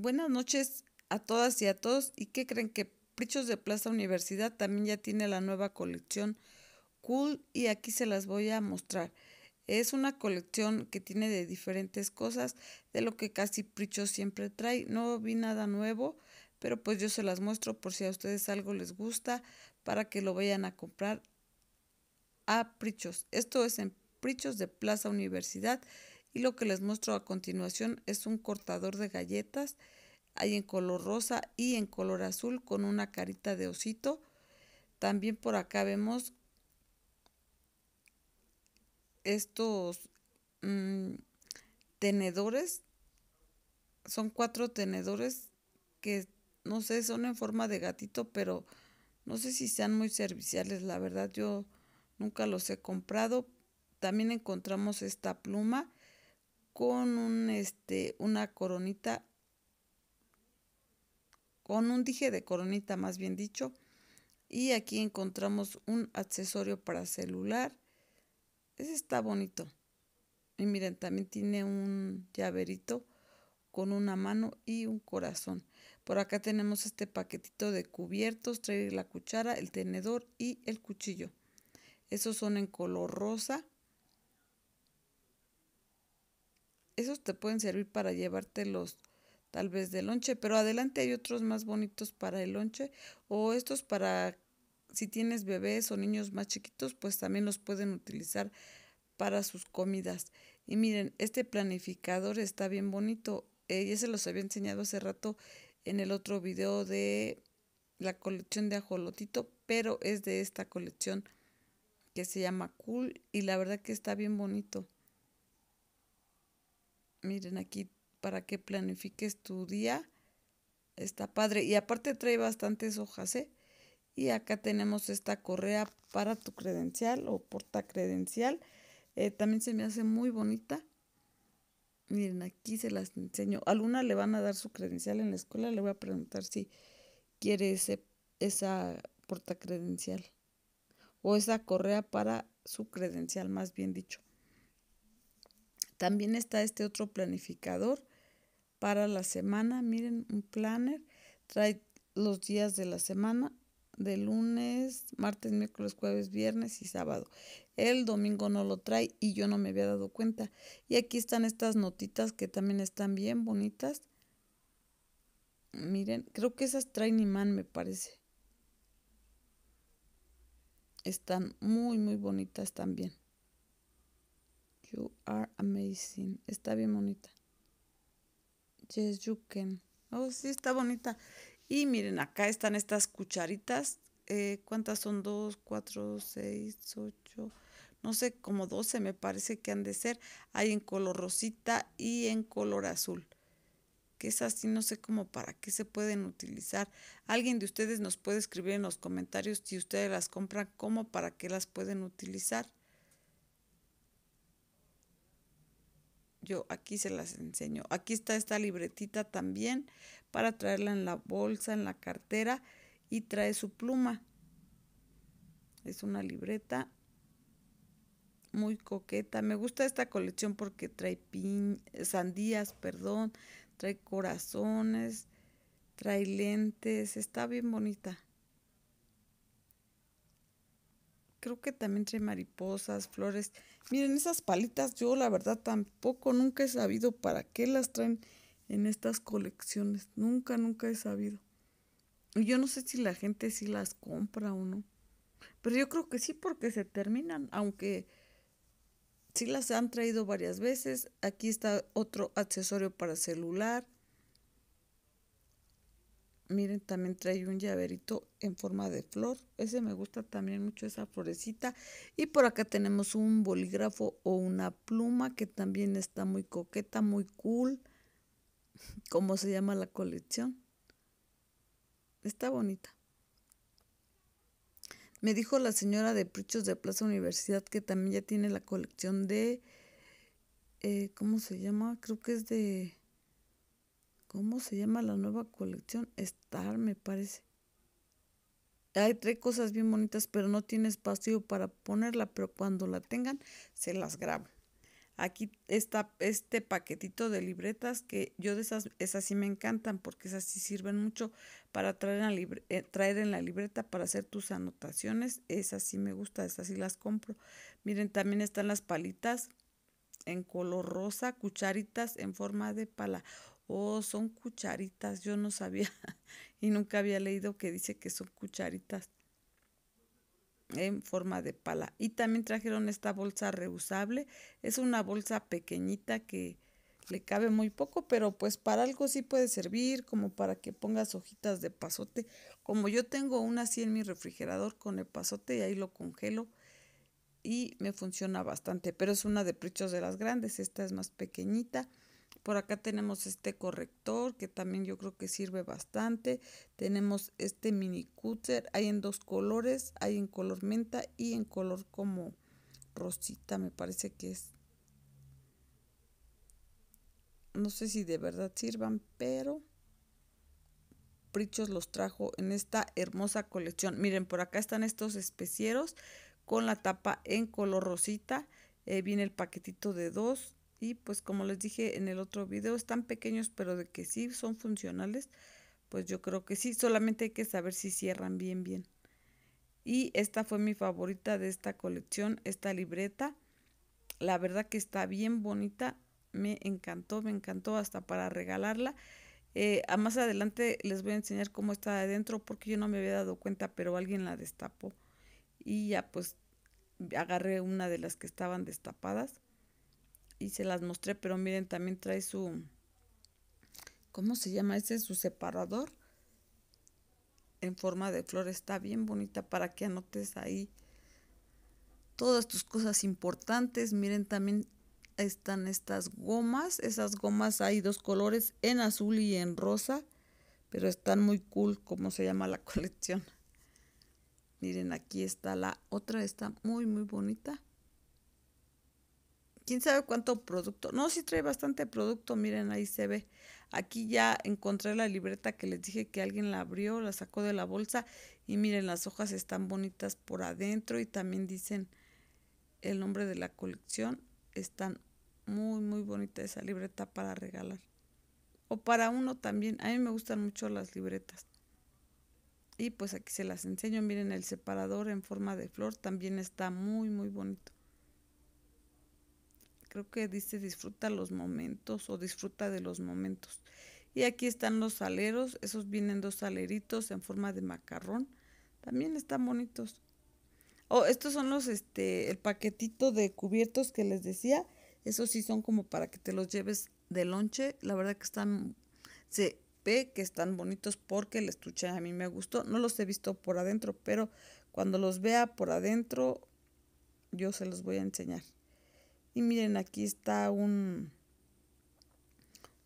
Buenas noches a todas y a todos. ¿Y qué creen que Prichos de Plaza Universidad también ya tiene la nueva colección Cool y aquí se las voy a mostrar. Es una colección que tiene de diferentes cosas, de lo que casi Prichos siempre trae. No vi nada nuevo, pero pues yo se las muestro por si a ustedes algo les gusta para que lo vayan a comprar a Prichos. Esto es en Prichos de Plaza Universidad. Y lo que les muestro a continuación es un cortador de galletas. Hay en color rosa y en color azul con una carita de osito. También por acá vemos estos mm, tenedores. Son cuatro tenedores que no sé, son en forma de gatito, pero no sé si sean muy serviciales. La verdad yo nunca los he comprado. También encontramos esta pluma con un, este, una coronita, con un dije de coronita más bien dicho. Y aquí encontramos un accesorio para celular. Ese está bonito. Y miren, también tiene un llaverito con una mano y un corazón. Por acá tenemos este paquetito de cubiertos, trae la cuchara, el tenedor y el cuchillo. Esos son en color rosa. esos te pueden servir para llevártelos tal vez de lonche, pero adelante hay otros más bonitos para el lonche o estos para si tienes bebés o niños más chiquitos, pues también los pueden utilizar para sus comidas. Y miren, este planificador está bien bonito. y eh, ya se los había enseñado hace rato en el otro video de la colección de ajolotito, pero es de esta colección que se llama Cool y la verdad que está bien bonito. Miren aquí para que planifiques tu día. Está padre. Y aparte trae bastantes hojas, ¿eh? Y acá tenemos esta correa para tu credencial o porta credencial. Eh, también se me hace muy bonita. Miren, aquí se las enseño. A Luna le van a dar su credencial en la escuela. Le voy a preguntar si quiere esa porta credencial o esa correa para su credencial, más bien dicho. También está este otro planificador para la semana. Miren, un planner. Trae los días de la semana de lunes, martes, miércoles, jueves, viernes y sábado. El domingo no lo trae y yo no me había dado cuenta. Y aquí están estas notitas que también están bien bonitas. Miren, creo que esas traen imán, me parece. Están muy, muy bonitas también. You are amazing. Está bien bonita. Yes, you can. Oh, sí, está bonita. Y miren, acá están estas cucharitas. Eh, ¿Cuántas son? Dos, cuatro, seis, ocho. No sé, como doce me parece que han de ser. Hay en color rosita y en color azul. Que es así, no sé cómo para qué se pueden utilizar. Alguien de ustedes nos puede escribir en los comentarios si ustedes las compran, cómo para qué las pueden utilizar. yo aquí se las enseño. Aquí está esta libretita también para traerla en la bolsa, en la cartera y trae su pluma. Es una libreta muy coqueta. Me gusta esta colección porque trae eh, sandías, perdón, trae corazones, trae lentes, está bien bonita. creo que también trae mariposas, flores. Miren, esas palitas yo la verdad tampoco nunca he sabido para qué las traen en estas colecciones. Nunca, nunca he sabido. Y yo no sé si la gente sí las compra o no. Pero yo creo que sí porque se terminan, aunque sí las han traído varias veces. Aquí está otro accesorio para celular. Miren, también trae un llaverito en forma de flor. Ese me gusta también mucho, esa florecita. Y por acá tenemos un bolígrafo o una pluma que también está muy coqueta, muy cool. ¿Cómo se llama la colección? Está bonita. Me dijo la señora de Prichos de Plaza Universidad que también ya tiene la colección de... Eh, ¿Cómo se llama? Creo que es de ¿Cómo se llama la nueva colección? Star, me parece. Hay tres cosas bien bonitas, pero no tiene espacio para ponerla, pero cuando la tengan, se las grabo. Aquí está este paquetito de libretas que yo de esas, esas sí me encantan porque esas sí sirven mucho para traer en, la eh, libreta para hacer tus anotaciones. Esas sí me gusta, esas sí las compro. Miren, también están las palitas en color rosa, cucharitas en forma de pala. Oh, son cucharitas, yo no sabía y nunca había leído que dice que son cucharitas en forma de pala. Y también trajeron esta bolsa reusable. Es una bolsa pequeñita que le cabe muy poco, pero pues para algo sí puede servir, como para que pongas hojitas de pasote. Como yo tengo una así en mi refrigerador con el pasote y ahí lo congelo y me funciona bastante, pero es una de precios de las grandes, esta es más pequeñita por acá tenemos este corrector que también yo creo que sirve bastante. Tenemos este mini cúter. Hay en dos colores. Hay en color menta y en color como rosita me parece que es. No sé si de verdad sirvan, pero Prichos los trajo en esta hermosa colección. Miren, por acá están estos especieros con la tapa en color rosita. Eh, viene el paquetito de dos y pues como les dije en el otro video, están pequeños, pero de que sí son funcionales, pues yo creo que sí, solamente hay que saber si cierran bien, bien. Y esta fue mi favorita de esta colección, esta libreta. La verdad que está bien bonita, me encantó, me encantó hasta para regalarla. Eh, a más adelante les voy a enseñar cómo está adentro porque yo no me había dado cuenta, pero alguien la destapó. Y ya pues agarré una de las que estaban destapadas y se las mostré, pero miren, también trae su, ¿cómo se llama? ese su separador en forma de flor. Está bien bonita para que anotes ahí todas tus cosas importantes. Miren, también están estas gomas. Esas gomas hay dos colores, en azul y en rosa, pero están muy cool como se llama la colección. Miren, aquí está la otra, está muy, muy bonita quién sabe cuánto producto. No, sí trae bastante producto, miren, ahí se ve. Aquí ya encontré la libreta que les dije que alguien la abrió, la sacó de la bolsa y miren, las hojas están bonitas por adentro y también dicen el nombre de la colección. Están muy, muy bonita esa libreta para regalar. O para uno también. A mí me gustan mucho las libretas. Y pues aquí se las enseño. Miren, el separador en forma de flor también está muy, muy bonito creo que dice disfruta los momentos o disfruta de los momentos. Y aquí están los saleros, esos vienen dos aleritos en forma de macarrón, también están bonitos. Oh, estos son los, este, el paquetito de cubiertos que les decía, esos sí son como para que te los lleves de lonche, la verdad que están, se ve que están bonitos porque el estuche a mí me gustó, no los he visto por adentro, pero cuando los vea por adentro, yo se los voy a enseñar. Y miren, aquí está un,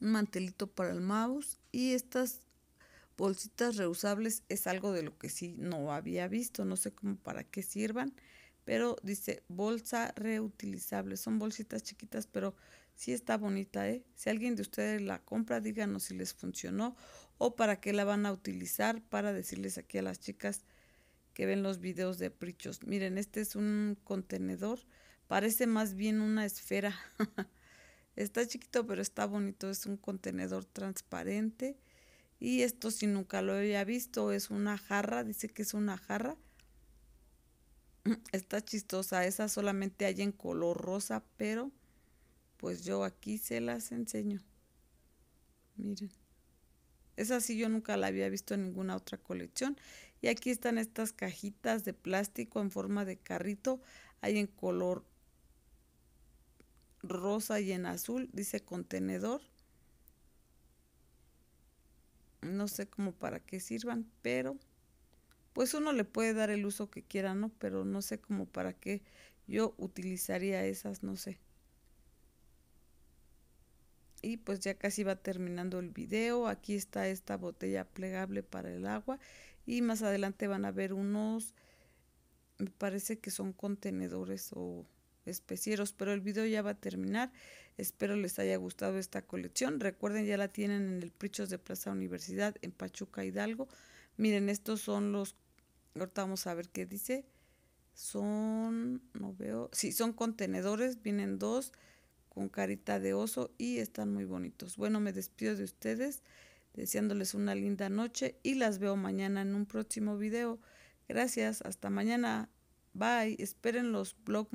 un mantelito para el mouse y estas bolsitas reusables es algo de lo que sí no había visto, no sé cómo para qué sirvan, pero dice bolsa reutilizable, son bolsitas chiquitas, pero sí está bonita, ¿eh? Si alguien de ustedes la compra, díganos si les funcionó o para qué la van a utilizar para decirles aquí a las chicas que ven los videos de prichos. Miren, este es un contenedor Parece más bien una esfera. está chiquito, pero está bonito. Es un contenedor transparente. Y esto si nunca lo había visto, es una jarra, dice que es una jarra. Está chistosa, esa solamente hay en color rosa, pero pues yo aquí se las enseño. Miren. Esa sí yo nunca la había visto en ninguna otra colección. Y aquí están estas cajitas de plástico en forma de carrito. Hay en color rosa y en azul. Dice contenedor. No sé cómo para qué sirvan, pero pues uno le puede dar el uso que quiera, ¿no? Pero no sé cómo para qué yo utilizaría esas, no sé. Y pues ya casi va terminando el video. Aquí está esta botella plegable para el agua. Y más adelante van a ver unos, me parece que son contenedores o especieros, pero el video ya va a terminar. Espero les haya gustado esta colección. Recuerden, ya la tienen en el Prichos de Plaza Universidad en Pachuca Hidalgo. Miren, estos son los ahorita vamos a ver qué dice. Son, no veo, sí, son contenedores, vienen dos con carita de oso y están muy bonitos. Bueno, me despido de ustedes deseándoles una linda noche y las veo mañana en un próximo video. Gracias, hasta mañana. Bye. Esperen los blog